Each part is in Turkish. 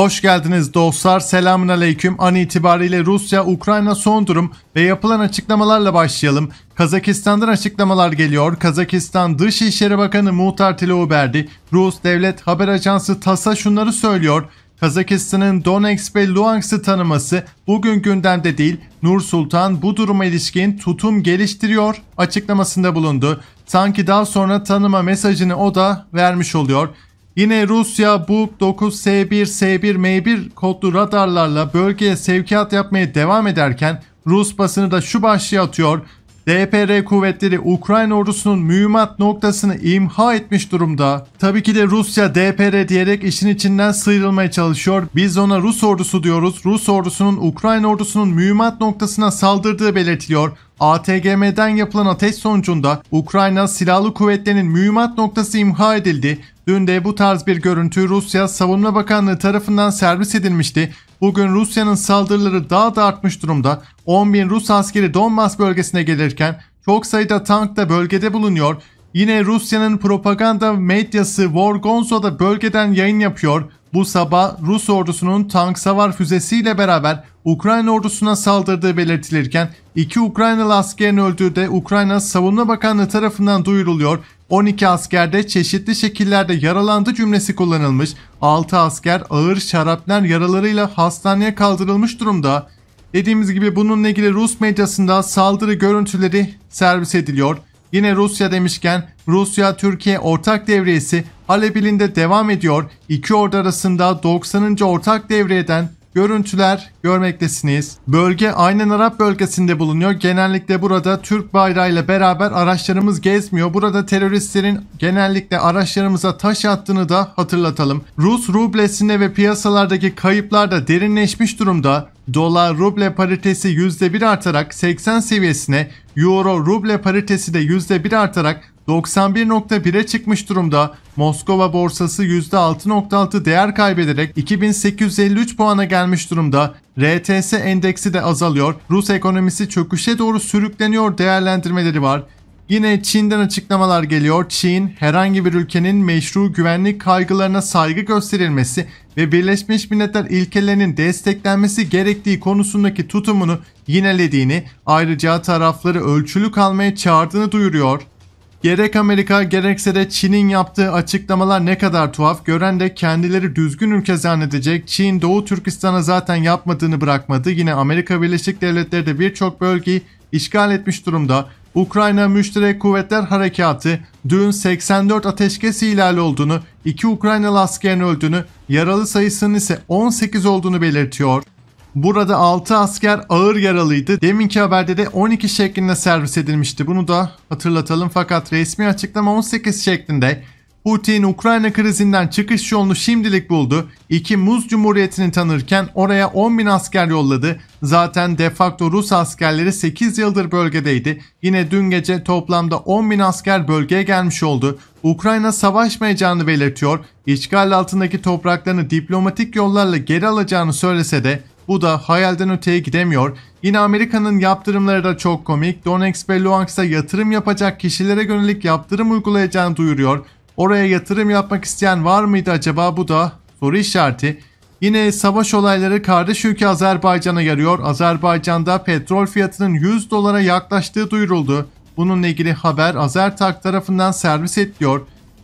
Hoş geldiniz dostlar. Selamun aleyküm. An itibariyle Rusya, Ukrayna son durum ve yapılan açıklamalarla başlayalım. Kazakistan'dan açıklamalar geliyor. Kazakistan Dışişleri Bakanı Muhtar Tilouberdi, Rus Devlet Haber Ajansı TASA şunları söylüyor. Kazakistan'ın Donetsk ve Luhansk'ı tanıması bugün gündemde değil, Nur Sultan bu duruma ilişkin tutum geliştiriyor açıklamasında bulundu. Sanki daha sonra tanıma mesajını o da vermiş oluyor. Yine Rusya bu 9S1, S1M1 kodlu radarlarla bölgeye sevkiyat yapmaya devam ederken Rus basını da şu başlığı atıyor. DPR kuvvetleri Ukrayna ordusunun mühimmat noktasını imha etmiş durumda. Tabii ki de Rusya DPR diyerek işin içinden sıyrılmaya çalışıyor. Biz ona Rus ordusu diyoruz. Rus ordusunun Ukrayna ordusunun mühimmat noktasına saldırdığı belirtiliyor. ATGM'den yapılan ateş sonucunda Ukrayna silahlı kuvvetlerinin mühimmat noktası imha edildi Dün de bu tarz bir görüntü Rusya Savunma Bakanlığı tarafından servis edilmişti. Bugün Rusya'nın saldırıları daha da artmış durumda. 10 bin Rus askeri Donbas bölgesine gelirken çok sayıda tank da bölgede bulunuyor. Yine Rusya'nın propaganda medyası Wargonzo da bölgeden yayın yapıyor. Bu sabah Rus ordusunun tank savar füzesiyle beraber Ukrayna ordusuna saldırdığı belirtilirken iki Ukraynalı askerin öldüğü de Ukrayna Savunma Bakanlığı tarafından duyuruluyor. 12 asker de çeşitli şekillerde yaralandı cümlesi kullanılmış. 6 asker ağır şarapnel yaralarıyla hastaneye kaldırılmış durumda. Dediğimiz gibi bununla ilgili Rus medyasında saldırı görüntüleri servis ediliyor. Yine Rusya demişken Rusya-Türkiye ortak devriyesi Halep ilinde devam ediyor. İki ordu arasında 90. ortak devriyeden görüntüler görmektesiniz. Bölge aynen Arap bölgesinde bulunuyor. Genellikle burada Türk bayrağıyla beraber araçlarımız gezmiyor. Burada teröristlerin genellikle araçlarımıza taş attığını da hatırlatalım. Rus rublesinde ve piyasalardaki kayıplar da derinleşmiş durumda. Dolar ruble paritesi %1 artarak 80 seviyesine, euro ruble paritesi de %1 artarak 91.1'e çıkmış durumda. Moskova borsası %6.6 değer kaybederek 2853 puana gelmiş durumda. RTS endeksi de azalıyor. Rus ekonomisi çöküşe doğru sürükleniyor değerlendirmeleri var. Yine Çin'den açıklamalar geliyor. Çin herhangi bir ülkenin meşru güvenlik kaygılarına saygı gösterilmesi ve Birleşmiş Milletler ilkelerinin desteklenmesi gerektiği konusundaki tutumunu yinelediğini ayrıca tarafları ölçülü kalmaya çağırdığını duyuruyor. Gerek Amerika gerekse de Çin'in yaptığı açıklamalar ne kadar tuhaf. Gören de kendileri düzgün ülke zannedecek. Çin Doğu Türkistan'a zaten yapmadığını bırakmadı. Yine Amerika Birleşik Devletleri de birçok bölgeyi işgal etmiş durumda. Ukrayna Müşterek Kuvvetler Harekatı dün 84 ateşkesi ihlali olduğunu, 2 Ukraynalı askerin öldüğünü, yaralı sayısının ise 18 olduğunu belirtiyor. Burada 6 asker ağır yaralıydı. Deminki haberde de 12 şeklinde servis edilmişti. Bunu da hatırlatalım fakat resmi açıklama 18 şeklinde. Putin Ukrayna krizinden çıkış yolunu şimdilik buldu. İki Muz Cumhuriyeti'ni tanırken oraya 10 bin asker yolladı. Zaten de facto Rus askerleri 8 yıldır bölgedeydi. Yine dün gece toplamda 10 bin asker bölgeye gelmiş oldu. Ukrayna savaşmayacağını belirtiyor. İşgal altındaki topraklarını diplomatik yollarla geri alacağını söylese de bu da hayalden öteye gidemiyor. Yine Amerika'nın yaptırımları da çok komik. Donex ve Luhansk'a yatırım yapacak kişilere yönelik yaptırım uygulayacağını duyuruyor. Oraya yatırım yapmak isteyen var mıydı acaba bu da soru işareti. Yine savaş olayları kardeş ülke Azerbaycan'a yarıyor. Azerbaycan'da petrol fiyatının 100 dolara yaklaştığı duyuruldu. Bununla ilgili haber Azertak tarafından servis ediliyor.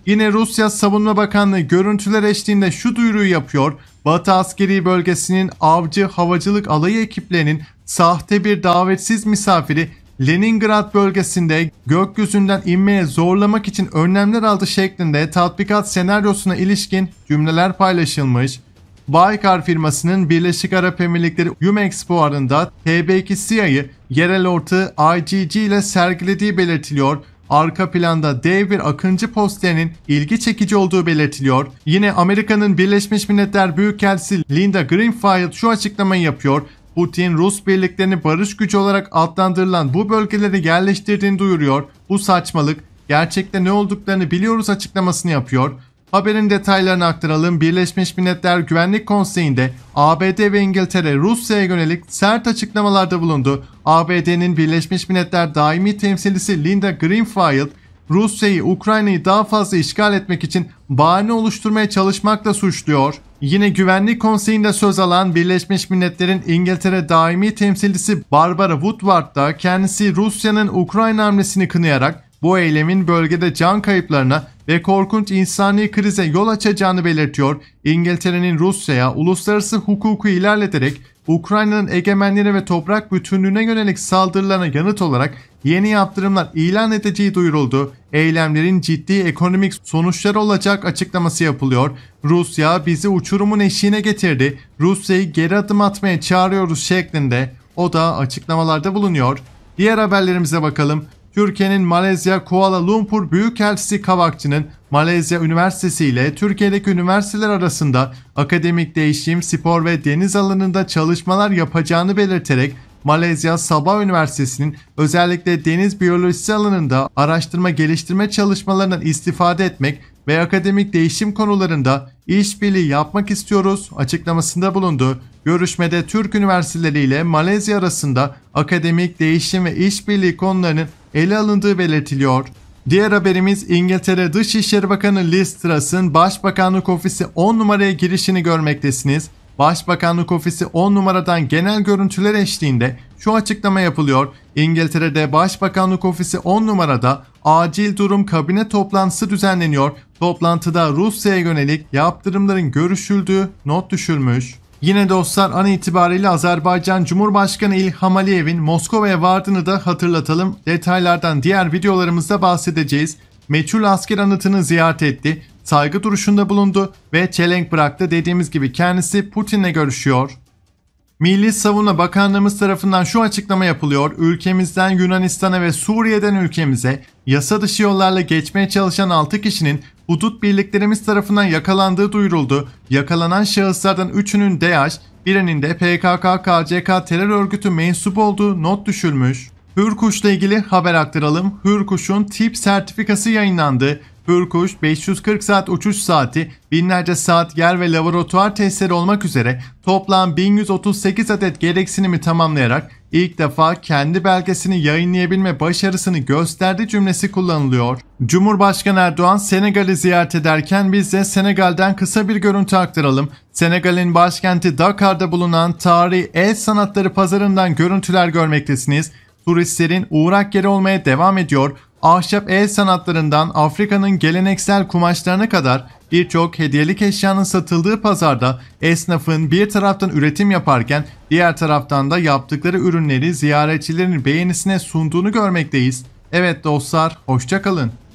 Yine Rusya Savunma Bakanlığı görüntüler eşliğinde şu duyuruyu yapıyor. Batı askeri bölgesinin avcı havacılık alayı ekiplerinin sahte bir davetsiz misafiri Leningrad bölgesinde gökyüzünden inmeye zorlamak için önlemler aldı şeklinde tatbikat senaryosuna ilişkin cümleler paylaşılmış. Baykar firmasının Birleşik Arap Emirlikleri Yumex fuarında TB2 SİA'yı yerel ortağı IGG ile sergilediği belirtiliyor. Arka planda dev bir akıncı posterinin ilgi çekici olduğu belirtiliyor. Yine Amerika'nın Birleşmiş Milletler Büyükelçisi Linda Greenfield şu açıklamayı yapıyor. Putin Rus birliklerini barış gücü olarak adlandırılan bu bölgelere yerleştirdiğini duyuruyor. Bu saçmalık. Gerçekte ne olduklarını biliyoruz açıklamasını yapıyor. Haberin detaylarını aktaralım. Birleşmiş Milletler Güvenlik Konseyi'nde ABD ve İngiltere Rusya'ya yönelik sert açıklamalarda bulundu. ABD'nin Birleşmiş Milletler Daimi Temsilcisi Linda Greenfield, Rusya'yı Ukrayna'yı daha fazla işgal etmek için bahane oluşturmaya çalışmakla suçluyor. Yine Güvenlik Konseyi'nde söz alan Birleşmiş Milletler'in İngiltere daimi temsilcisi Barbara Woodward da kendisi Rusya'nın Ukrayna hamlesini kınayarak bu eylemin bölgede can kayıplarına ve korkunç insani krize yol açacağını belirtiyor. İngiltere'nin Rusya'ya uluslararası hukuku ilerleterek Ukrayna'nın egemenliğine ve toprak bütünlüğüne yönelik saldırılarına yanıt olarak yeni yaptırımlar ilan edeceği duyuruldu. Eylemlerin ciddi ekonomik sonuçları olacak açıklaması yapılıyor. Rusya bizi uçurumun eşiğine getirdi. Rusya'yı geri adım atmaya çağırıyoruz şeklinde o da açıklamalarda bulunuyor. Diğer haberlerimize bakalım. Türkiye'nin Malezya Kuala Lumpur Büyükelçisi Kavakçı'nın Malezya Üniversitesi ile Türkiye'deki üniversiteler arasında akademik değişim, spor ve deniz alanında çalışmalar yapacağını belirterek Malezya Sabah Üniversitesi'nin özellikle deniz biyolojisi alanında araştırma geliştirme çalışmalarından istifade etmek ve akademik değişim konularında işbirliği yapmak istiyoruz açıklamasında bulundu. Görüşmede Türk üniversiteleri ile Malezya arasında akademik değişim ve işbirliği konularının ele alındığı belirtiliyor. Diğer haberimiz İngiltere Dışişleri Bakanı Liz Truss'ın Başbakanlık Ofisi 10 numaraya girişini görmektesiniz. Başbakanlık Ofisi 10 numaradan genel görüntüler eşliğinde şu açıklama yapılıyor. İngiltere'de Başbakanlık Ofisi 10 numarada acil durum kabine toplantısı düzenleniyor. Toplantıda Rusya'ya yönelik yaptırımların görüşüldüğü not düşülmüş. Yine dostlar an itibariyle Azerbaycan Cumhurbaşkanı İlham Aliyev'in Moskova'ya vardığını da hatırlatalım. Detaylardan diğer videolarımızda bahsedeceğiz. Meçhul asker anıtını ziyaret etti, saygı duruşunda bulundu ve çelenk bıraktı dediğimiz gibi kendisi Putin'le görüşüyor. Milli Savunma Bakanlığımız tarafından şu açıklama yapılıyor. Ülkemizden Yunanistan'a ve Suriye'den ülkemize yasa dışı yollarla geçmeye çalışan 6 kişinin hudut birliklerimiz tarafından yakalandığı duyuruldu. Yakalanan şahıslardan üçünün DAEŞ, birinin de PKK-KCK terör örgütü mensup olduğu not düşülmüş. Hürkuş'la ilgili haber aktaralım. Hürkuş'un tip sertifikası yayınlandı. Hürkuş 540 saat uçuş saati, binlerce saat yer ve laboratuvar testleri olmak üzere toplam 1138 adet gereksinimi tamamlayarak ilk defa kendi belgesini yayınlayabilme başarısını gösterdi cümlesi kullanılıyor. Cumhurbaşkanı Erdoğan Senegal'i ziyaret ederken biz de Senegal'den kısa bir görüntü aktaralım. Senegal'in başkenti Dakar'da bulunan tarihi el sanatları pazarından görüntüler görmektesiniz turistlerin uğrak yeri olmaya devam ediyor, ahşap el sanatlarından Afrika'nın geleneksel kumaşlarına kadar birçok hediyelik eşyanın satıldığı pazarda esnafın bir taraftan üretim yaparken diğer taraftan da yaptıkları ürünleri ziyaretçilerin beğenisine sunduğunu görmekteyiz. Evet dostlar, hoşçakalın.